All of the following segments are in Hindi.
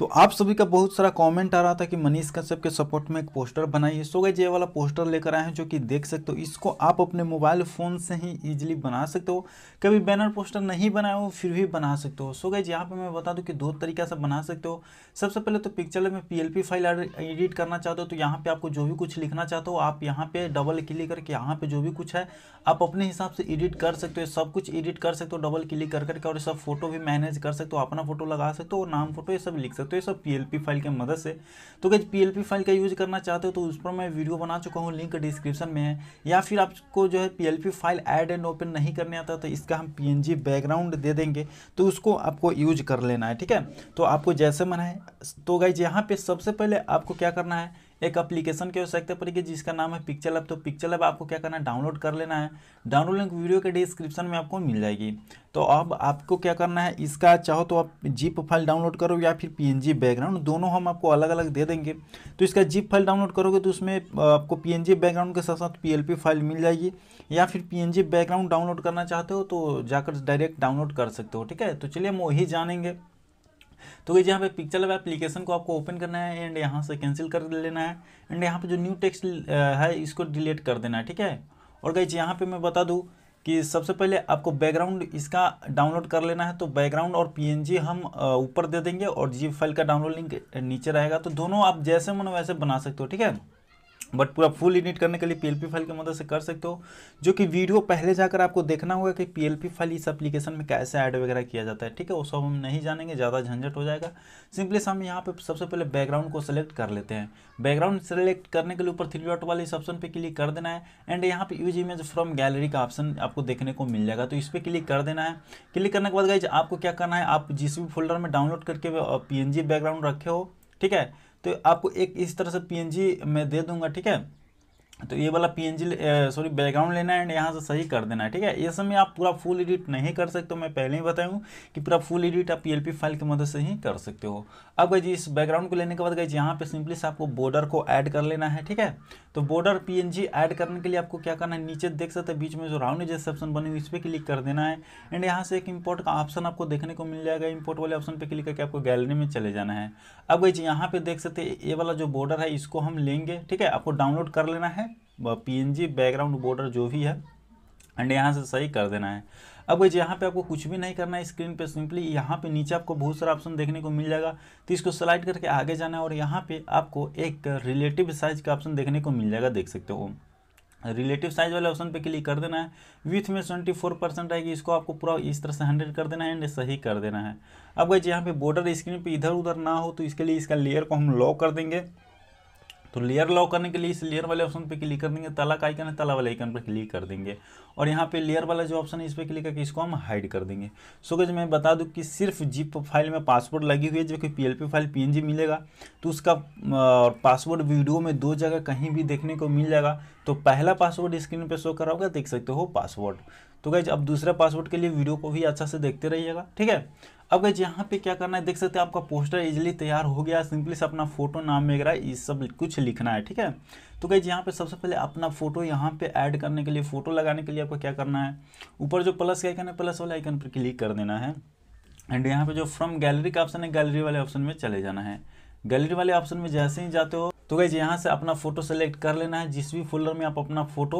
तो आप सभी का बहुत सारा कमेंट आ रहा था कि मनीष कश्यप के सपोर्ट में एक पोस्टर बनाई है सो गए ये वाला पोस्टर लेकर आए हैं जो कि देख सकते हो इसको आप अपने मोबाइल फ़ोन से ही इजीली बना सकते हो कभी बैनर पोस्टर नहीं बनाए हो फिर भी बना सकते हो सो गए यहाँ पे मैं बता दूँ कि दो तरीका से बना सकते हो सबसे पहले तो पिक्चर में पी फाइल एडिट करना चाहते हो तो यहाँ पर आपको जो भी कुछ लिखना चाहते हो आप यहाँ पर डबल क्लिक करके यहाँ पर जो भी कुछ है आप अपने हिसाब से एडिट कर सकते हो सब कुछ एडिट कर सकते हो डबल क्लिक कर करके और सब फोटो भी मैनेज कर सकते हो अपना फोटो लगा सकते हो और नाम फोटो ये सब लिख सकते हो सकते तो हो सब पीएलपी फाइल के मदद से तो अगर पीएलपी फाइल का यूज़ करना चाहते हो तो उस पर मैं वीडियो बना चुका हूँ लिंक डिस्क्रिप्शन में है या फिर आपको जो है PLP file add and open नहीं करने आता तो इसका हम पीएनजी बैकग्राउंड दे देंगे तो उसको आपको यूज कर लेना है ठीक है तो आपको जैसे मन है तो गाइज यहाँ पर सबसे पहले आपको क्या करना है एक एप्लीकेशन की आवश्यकता पड़ेगी जिसका नाम है पिक्चर लैब तो पिक्चर लैब आपको क्या करना है डाउनलोड कर लेना है डाउनलोड लिंक वीडियो के डिस्क्रिप्शन में आपको मिल जाएगी तो अब आपको क्या करना है इसका चाहो तो आप जीप फाइल डाउनलोड करो या फिर पी बैकग्राउंड दोनों हम आपको अलग अलग दे देंगे तो इसका जीप फाइल डाउनलोड करोगे तो उसमें आपको पी बैकग्राउंड के साथ साथ पी फाइल मिल जाएगी या फिर पी बैकग्राउंड डाउनलोड करना चाहते हो तो जाकर डायरेक्ट डाउनलोड कर सकते हो ठीक है तो चलिए हम वही जानेंगे तो ये यहाँ पे पिक्चर लैब एप्लीकेशन को आपको ओपन करना है एंड यहाँ से कैंसिल कर लेना है एंड यहाँ पे जो न्यू टेक्स्ट है इसको डिलीट कर देना है ठीक है और गई यहाँ पे मैं बता दूँ कि सबसे पहले आपको बैकग्राउंड इसका डाउनलोड कर लेना है तो बैकग्राउंड और पी हम ऊपर दे देंगे और जी फाइल का डाउनलोड लिंक नीचे रहेगा तो दोनों आप जैसे मन वैसे बना सकते हो ठीक है बट पूरा फुल एडिट करने के लिए पी फाइल की मदद से कर सकते हो जो कि वीडियो पहले जाकर आपको देखना होगा कि पी फाइल इस एप्लीकेशन में कैसे ऐड वगैरह किया जाता है ठीक है वो सब हम नहीं जानेंगे ज़्यादा झंझट हो जाएगा सिंपली हम यहाँ पे सबसे पहले बैकग्राउंड को सिलेक्ट कर लेते हैं बैकग्राउंड सेलेक्ट करने के लिए ऊपर थ्री डॉट वाले इस ऑप्शन पर क्लिक कर देना है एंड यहाँ पर यूज इमेज फ्रॉम गैलरी का ऑप्शन आपको देखने को मिल जाएगा तो इस पर क्लिक कर देना है क्लिक करने के बाद गाइज आपको क्या करना है आप जिस भी फोल्डर में डाउनलोड करके पी बैकग्राउंड रखे हो ठीक है तो आपको एक इस तरह से पी मैं दे दूंगा ठीक है तो ये वाला जी सॉरी बैकग्राउंड लेना है एंड यहाँ से सही कर देना है ठीक है ये समय आप पूरा फुल एडिट नहीं कर सकते मैं पहले ही बताऊँ कि पूरा फुल एडिट आप पी फाइल की मदद से ही कर सकते हो अब गई इस बैकग्राउंड को लेने के बाद गई यहाँ पे सिंपली से आपको बॉर्डर को ऐड कर लेना है ठीक है तो बॉर्डर पी ऐड करने के लिए आपको क्या करना है नीचे देख सकते हैं बीच में जो राउंड जैसे ऑप्शन बने हुई इस पर क्लिक कर देना है एंड यहाँ से एक इम्पोर्ट का ऑप्शन आपको देखने को मिल जाएगा इम्पोर्ट वाले ऑप्शन पर क्लिक करके आपको गैलरी में चले जाना है अब गई यहाँ पे देख सकते ये वाला जो बॉर्डर है इसको हम लेंगे ठीक है आपको डाउनलोड कर लेना है पीएनजी बैकग्राउंड बॉर्डर जो भी है एंड यहाँ से सही कर देना है अब यहाँ पे आपको कुछ भी नहीं करना है स्क्रीन पे सिंपली यहाँ पे नीचे आपको बहुत सारा ऑप्शन देखने को मिल जाएगा तो इसको स्लाइड करके आगे जाना है और यहाँ पे आपको एक रिलेटिव साइज का ऑप्शन देखने को मिल जाएगा देख सकते हो रिलेटिव साइज वाले ऑप्शन पे क्लिक कर देना है विथ में ट्वेंटी फोर परसेंट आएगी इसको आपको पूरा इस तरह से हंड्रेड कर देना है एंड सही कर देना है अब गई यहाँ पे बॉर्डर स्क्रीन पे इधर उधर ना हो तो इसके लिए इसका लेयर को हम लॉक कर देंगे तो लेयर लॉक करने के लिए इस लेयर वाले ऑप्शन पे क्लिक कर देंगे तला का आइकन है तला वाले आइकन पर क्लिक कर देंगे और यहाँ पे लेयर वाला जो ऑप्शन है इस पर क्लिक करके इसको हम हाइड कर देंगे सो गज मैं बता दूं कि सिर्फ जिप फाइल में पासवर्ड लगी हुई है जो कि पी फाइल पी मिलेगा तो उसका पासवर्ड वीडियो में दो जगह कहीं भी देखने को मिल जाएगा तो पहला पासवर्ड स्क्रीन पे शो कर रहा होगा देख सकते हो पासवर्ड तो गैज अब दूसरा पासवर्ड के लिए वीडियो को भी अच्छा से देखते रहिएगा ठीक है अब गैज यहाँ पे क्या करना है देख सकते हैं आपका पोस्टर इजिली तैयार हो गया सिंपली से अपना फोटो नाम वगैरह ये सब कुछ लिखना है ठीक है तो गैज यहाँ पे सबसे पहले अपना फोटो यहाँ पे ऐड करने के लिए फोटो लगाने के लिए आपको क्या करना है ऊपर जो प्लस आइकन है प्लस वाले आइकन पर क्लिक कर देना है एंड यहाँ पे जो फ्रॉम गैलरी का ऑप्शन है गैलरी वाले ऑप्शन में चले जाना है गैलरी वाले ऑप्शन में जैसे ही जाते हो तो गई यहाँ से अपना फ़ोटो सेलेक्ट कर लेना है जिस भी फोल्डर में आप अपना फ़ोटो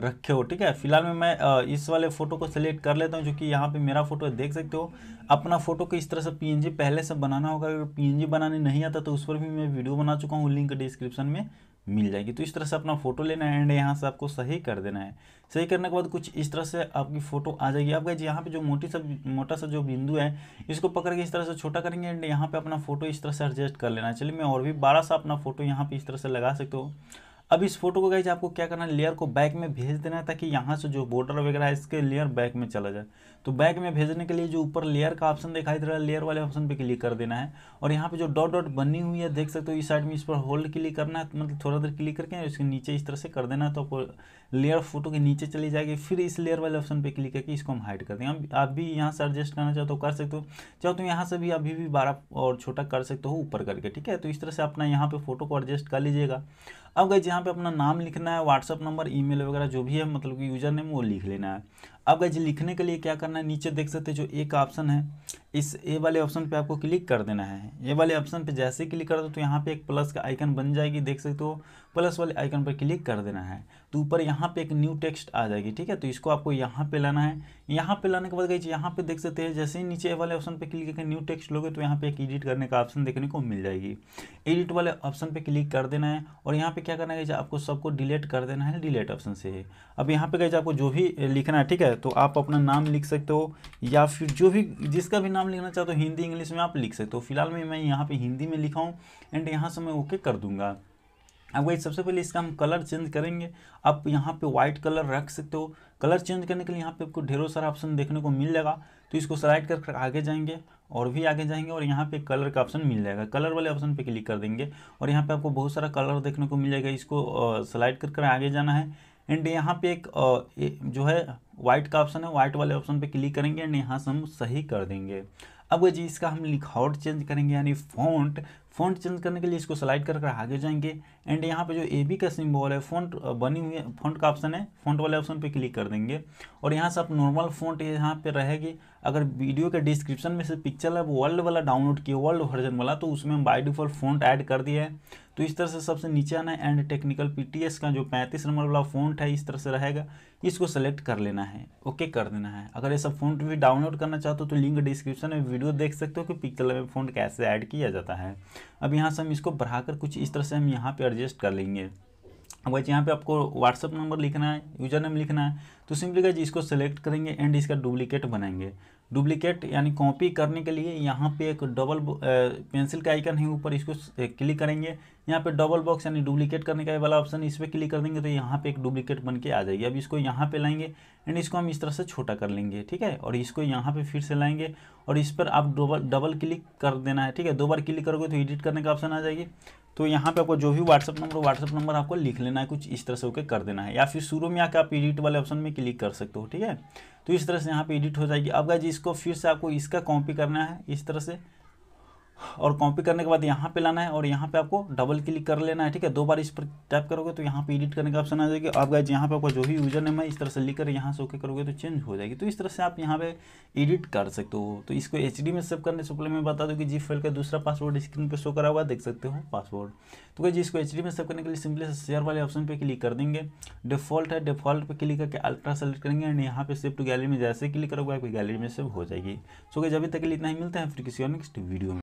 रखे हो ठीक है फिलहाल में मैं इस वाले फ़ोटो को सिलेक्ट कर लेता हूँ जो कि यहाँ पे मेरा फोटो देख सकते हो अपना फोटो को इस तरह से पीएनजी पहले से बनाना होगा अगर पीएनजी बनाने नहीं आता तो उस पर भी मैं वीडियो बना चुका हूँ लिंक डिस्क्रिप्शन में मिल जाएगी तो इस तरह से अपना फोटो लेना है एंड यहाँ से आपको सही कर देना है सही करने के बाद कुछ इस तरह से आपकी फ़ोटो आ जाएगी आप गए यहाँ पे जो मोटी सा मोटा सा जो बिंदु है इसको पकड़ के इस तरह से छोटा करेंगे एंड यहाँ पे अपना फोटो इस तरह से एडजस्ट कर लेना है चलिए मैं और भी बड़ा सा अपना फोटो यहाँ पे इस तरह से लगा सकता हूँ अब इस फोटो को गई आपको क्या करना है लेयर को बैक में भेज देना है ताकि यहाँ से जो बॉर्डर वगैरह है इसके लेयर बैक में चला जाए तो बैक में भेजने के लिए जो ऊपर लेयर का ऑप्शन दिखाई दे रहा है लेयर वाले ऑप्शन पे क्लिक कर देना है और यहाँ पे जो डॉट डॉट बनी हुई है देख सकते हो इस साइड में इस पर होल्ड क्लिक करना है मतलब थोड़ा देर क्लिक करके इसके नीचे इस तरह से कर देना है तो आपको लेयर फोटो के नीचे चली जाएगी फिर इस लेयर वाले ऑप्शन पर क्लिक करके इसको हम हाइड कर देंगे आप भी यहाँ से एडजस्ट करना चाहो तो कर सकते हो चाहो तो यहाँ से भी अभी भी बारह और छोटा कर सकते हो ऊपर करके ठीक है तो इस तरह से अपना यहाँ पर फोटो को एडजस्ट कर लीजिएगा अब गई यहाँ पे अपना नाम लिखना है व्हाट्सअप नंबर ईमेल वगैरह जो भी है मतलब कि यूज़र नेम वो लिख लेना है अब गाइज लिखने के लिए क्या करना है नीचे देख सकते जो एक ऑप्शन है इस ए वाले ऑप्शन पे आपको क्लिक कर देना है ए वाले ऑप्शन पे जैसे ही क्लिक कर दो तो यहाँ पे एक प्लस का आइकन बन जाएगी देख सकते हो प्लस वाले आइकन पर क्लिक कर देना है तो ऊपर यहाँ पे एक न्यू टेक्स्ट आ जाएगी ठीक है तो इसको आपको यहाँ पे लाना है यहाँ पे लाने के बाद गई यहाँ पे देख सकते हैं जैसे ही नीचे ए वाले ऑप्शन पर क्लिक करके न्यू टेक्स्ट लोगे तो यहाँ पे एक एडिट करने का ऑप्शन देखने को मिल जाएगी एडिट वाले ऑप्शन पर क्लिक कर देना है और यहाँ पे क्या करना है आपको सबको डिलीट कर देना है डिलीट ऑप्शन से अब यहाँ पे गई आपको जो भी लिखना है ठीक है है तो आप अपना नाम लिख सकते हो या फिर जो भी जिसका भी नाम लिखना चाहते हो हिंदी इंग्लिश में आप लिख सकते हो फिलहाल में मैं यहाँ पे हिंदी में लिखा हूँ एंड यहाँ से मैं ओके कर दूंगा अब वही सबसे पहले इसका हम कलर चेंज करेंगे आप यहाँ पे व्हाइट कलर रख सकते हो कलर चेंज करने के लिए यहाँ पे आपको ढेरों सारा ऑप्शन देखने को मिल जाएगा तो इसको स्लाइड कर आगे जाएंगे और भी आगे जाएंगे और यहाँ पे कलर का ऑप्शन मिल जाएगा कलर वाले ऑप्शन पे क्लिक कर देंगे और यहाँ पे आपको बहुत सारा कलर देखने को मिल जाएगा इसको स्लाइड कर आगे जाना है एंड यहाँ पे एक जो है वाइट का ऑप्शन है वाइट वाले ऑप्शन पे क्लिक करेंगे एंड यहाँ से हम सही कर देंगे अब जी इसका हम लिखावट चेंज करेंगे यानी फ़ॉन्ट फ़ॉन्ट चेंज करने के लिए इसको स्लाइड कर कर आगे जाएंगे एंड यहाँ पे जो ए बी का सिम्बॉल है फ़ॉन्ट बनी हुई है फ़ॉन्ट का ऑप्शन है फ़ॉन्ट वाले ऑप्शन पे क्लिक कर देंगे और यहाँ से आप नॉर्मल फ़ॉन्ट यहाँ पे रहेगी अगर वीडियो के डिस्क्रिप्शन में से पिक्चर है वर्ल्ड वाला डाउनलोड किया वर्ल्ड वर्जन वाला तो उसमें हम बाई डिफॉल्ट फ़ॉन्ट ऐड कर दिया है तो इस तरह से सबसे नीचे आना है एंड टेक्निकल पी का जो पैंतीस नंबर वाला फ़ॉन्ट है इस तरह से रहेगा इसको सेलेक्ट कर लेना है ओके कर देना है अगर ये सब फ़ॉन्ट भी डाउनलोड करना चाहते हो तो लिंक डिस्क्रिप्शन में वीडियो देख सकते हो कि पिक्चर में फ़ॉन्ट कैसे ऐड किया जाता है अब यहाँ से हम इसको बढ़ाकर कुछ इस तरह से हम यहाँ पर एडजस्ट कर लेंगे अब यहाँ पे आपको व्हाट्सअप नंबर लिखना है यूजर नेम लिखना है तो सिंपली जी इसको सेलेक्ट करेंगे एंड इसका डुप्लीकेट बनाएंगे डुप्लीकेट यानी कॉपी करने के लिए यहाँ पे एक डबल पेंसिल का आइकन है ऊपर इसको क्लिक करेंगे यहाँ पे डबल बॉक्स यानी डुप्लीकेट करने का वाला ऑप्शन इस पर क्लिक कर देंगे तो यहाँ पे एक डुप्लीकेट बन के आ जाएगी अब इसको यहाँ पे लाएंगे एंड इसको हम इस तरह से छोटा कर लेंगे ठीक है और इसको यहाँ पर फिर से लाएंगे और इस पर आप डबल डबल क्लिक कर देना है ठीक है दो बार क्लिक करोगे तो एडिट करने का ऑप्शन आ जाएगी तो यहाँ पे आपको जो भी व्हाट्सअप नंबर व्हाट्सअप नंबर आपको लिख लेना है कुछ इस तरह से होकर कर देना है या फिर शुरू में आकर आप एडिट वाले ऑप्शन में क्लिक कर सकते हो ठीक है तो इस तरह से यहाँ पे एडिट हो जाएगी अब गाइज इसको फिर से आपको इसका कॉपी करना है इस तरह से और कॉपी करने के बाद यहाँ पे लाना है और यहाँ पे आपको डबल क्लिक कर लेना है ठीक है दो बार इस पर टाइप करोगे तो यहाँ पे एडिट करने का ऑप्शन आ जाएगी आप गाइज यहाँ पे आपको जो भी यूजर नेम है इस तरह से लिख कर यहाँ से ओके करोगे तो चेंज हो जाएगी तो इस तरह से आप यहाँ पे एडिट कर सकते हो तो इसको एच में सेव करने से पहले मैं बता दूँ कि जी फाइल का दूसरा पासवर्ड स्क्रीन पर शो करा हुआ देख सकते हो पासवर्ड तो गाइज इसको एच में सेव करने के लिए सिंपली से शेयर वाले ऑप्शन पर क्लिक कर देंगे डिफॉल्ट है डिफॉल्ट पर क्लिक करके अल्ट्रा सेलेक्ट करेंगे एंड यहाँ पे सेव टू गैलरी में जैसे क्लिक करोगे आपकी गैलरी में सेव हो जाएगी सो गाइज अभी तक के लिए इतना ही मिलता है फिर किसी और नेक्स्ट वीडियो में